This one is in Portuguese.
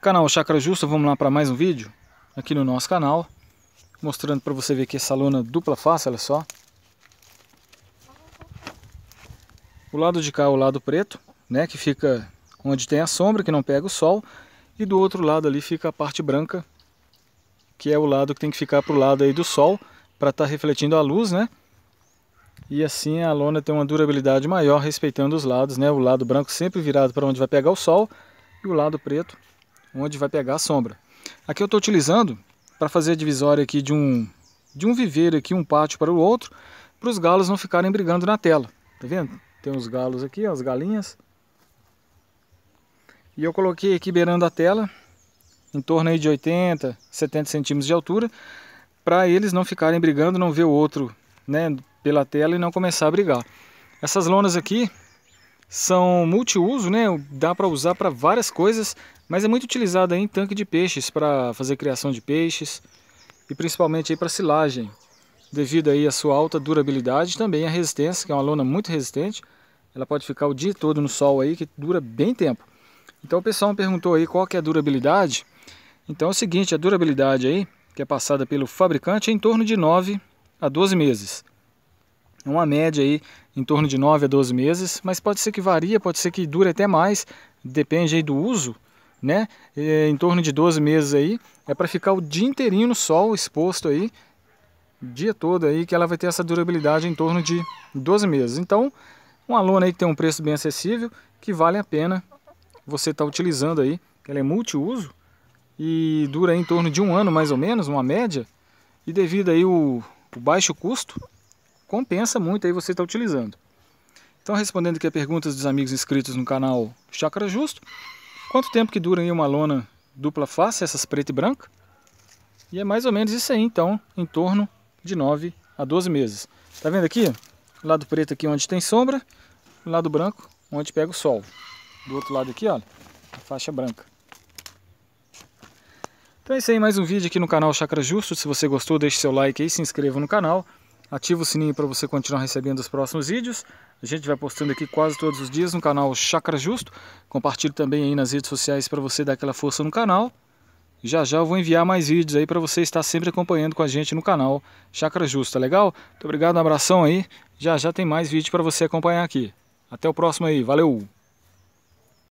Canal Chakra Justa, vamos lá para mais um vídeo aqui no nosso canal, mostrando para você ver que essa lona dupla face, olha só. O lado de cá é o lado preto, né, que fica onde tem a sombra, que não pega o sol, e do outro lado ali fica a parte branca, que é o lado que tem que ficar pro lado aí do sol, para estar tá refletindo a luz, né? E assim a lona tem uma durabilidade maior, respeitando os lados, né? O lado branco sempre virado para onde vai pegar o sol e o lado preto onde vai pegar a sombra. Aqui eu estou utilizando para fazer a divisória aqui de um, de um viveiro aqui, um pátio para o outro, para os galos não ficarem brigando na tela. Tá vendo? Tem uns galos aqui, as galinhas. E eu coloquei aqui beirando a tela, em torno aí de 80, 70 centímetros de altura, para eles não ficarem brigando, não ver o outro né, pela tela e não começar a brigar. Essas lonas aqui, são multiuso, né? Dá para usar para várias coisas, mas é muito utilizada em tanque de peixes para fazer criação de peixes e principalmente aí para silagem. Devido aí à sua alta durabilidade, também a resistência, que é uma lona muito resistente, ela pode ficar o dia todo no sol aí que dura bem tempo. Então o pessoal me perguntou aí qual que é a durabilidade. Então é o seguinte, a durabilidade aí, que é passada pelo fabricante, é em torno de 9 a 12 meses uma média aí em torno de 9 a 12 meses, mas pode ser que varia, pode ser que dure até mais, depende aí do uso, né? É, em torno de 12 meses aí, é para ficar o dia inteirinho no sol exposto aí, dia todo aí, que ela vai ter essa durabilidade em torno de 12 meses. Então, uma lona aí que tem um preço bem acessível, que vale a pena você estar tá utilizando aí, ela é multiuso e dura em torno de um ano mais ou menos, uma média, e devido aí o, o baixo custo, compensa muito aí você estar tá utilizando. Então, respondendo aqui a perguntas dos amigos inscritos no canal Chácara Justo, quanto tempo que dura aí uma lona dupla face, essas preta e branca? E é mais ou menos isso aí, então, em torno de 9 a 12 meses. Tá vendo aqui? Lado preto aqui onde tem sombra, lado branco onde pega o sol. Do outro lado aqui, olha, a faixa branca. Então é isso aí, mais um vídeo aqui no canal Chakra Justo. Se você gostou, deixe seu like aí, se inscreva no canal. Ativa o sininho para você continuar recebendo os próximos vídeos. A gente vai postando aqui quase todos os dias no canal Chakra Justo. Compartilhe também aí nas redes sociais para você dar aquela força no canal. Já já eu vou enviar mais vídeos aí para você estar sempre acompanhando com a gente no canal Chakra Justo, tá legal? Muito obrigado, um abração aí. Já já tem mais vídeo para você acompanhar aqui. Até o próximo aí, valeu!